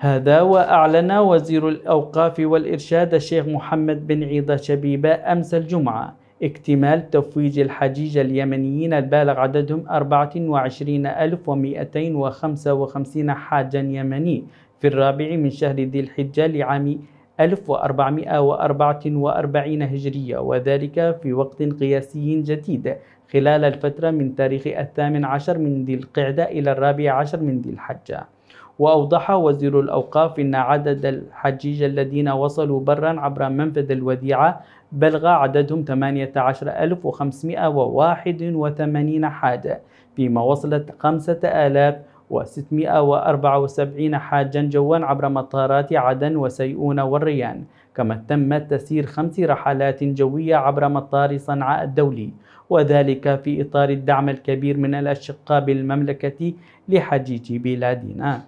هذا وأعلن وزير الأوقاف والإرشاد الشيخ محمد بن عيضة شبيبة أمس الجمعة اكتمال تفويج الحجيج اليمنيين البالغ عددهم 24255 حاجا يمني في الرابع من شهر ذي الحجة لعام 1444 هجرية وذلك في وقت قياسي جديد خلال الفترة من تاريخ الثامن عشر من ذي القعدة إلى الرابع عشر من ذي الحجة وأوضح وزير الأوقاف أن عدد الحجيج الذين وصلوا برا عبر منفذ الوديعة بلغ عددهم 18581 حاجة فيما وصلت 5000 و674 حاجا جوا عبر مطارات عدن وسيئون والريان كما تم تسيير خمس رحلات جوية عبر مطار صنعاء الدولي وذلك في إطار الدعم الكبير من الأشقاء بالمملكة لحجيج بلادنا